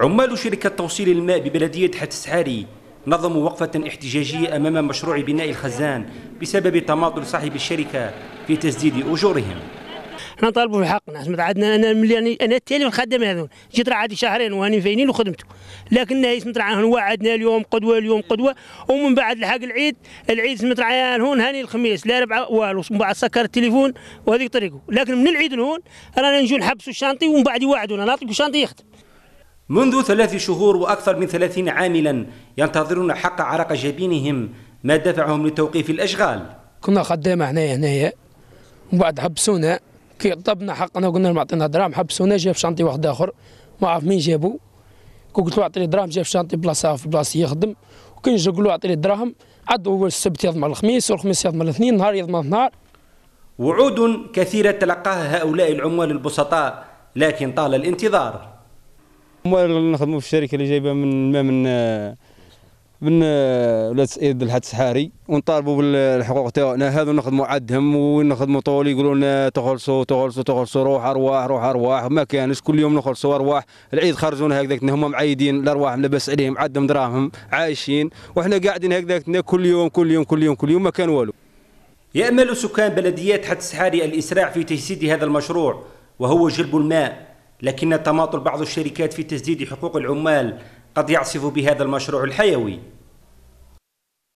عمال شركة توصيل الماء ببلدية حتسحاري نظموا وقفة احتجاجية أمام مشروع بناء الخزان بسبب تماطل صاحب الشركة في تسديد أجورهم احنا نطالبوا بحقنا سمعت عندنا انا ملي انا التالي الخدام هذول جيت راه عادي شهرين وهاني فاينين وخدمته لكن هي سمعت راه وعدنا اليوم قدوه اليوم قدوه ومن بعد لحق العيد العيد سمعت راه هون هاني الخميس لا ربعه والو ومن بعد سكر التليفون وهذيك طريقه لكن من العيد لهون رانا نجوا نحبسوا الشانطي ومن بعد يوعدونا نعطيكم الشانطي يخدم منذ ثلاث شهور وأكثر من ثلاثين عاملا ينتظرون حق عرق جبينهم ما دفعهم لتوقيف الأشغال كنا خدامة هنايا هنايا ومن بعد حبسونا كي طبنا حقنا وقلنا لهم عطينا دراهم حبسونا جاب شنطي واحد اخر ما عرف مين جابو كي قلت له عطيني دراهم جاب شنطي بلاصه في بلاصه يخدم وكي نجي نقول له عطيني دراهم عاد هو السبت يضمن الخميس والخميس يضمن الاثنين نهار يضمن النهار وعود كثيرة تلقاها هؤلاء العمال البسطاء لكن طال الانتظار موال نخدموا في الشركه اللي جايبه من ما من من ولاد سعيد الحاج السحاري ونطالبوا بالحقوق تاعنا هذو نخدموا عندهم ونخدموا طول يقولوا لنا تخلصوا تخلصوا تخلصوا روح ارواح روح ارواح ما كانش كل يوم نخلصوا ارواح العيد خرجونا هكذاك هم معيدين الارواح لاباس عليهم عندهم دراهم عايشين وحنا قاعدين هكذاك كل يوم كل يوم كل يوم كل يوم ما كان والو يامل سكان بلديات حد السحاري الاسراع في تجسيد هذا المشروع وهو جلب الماء لكن تماطل بعض الشركات في تسديد حقوق العمال قد يعصف بهذا المشروع الحيوي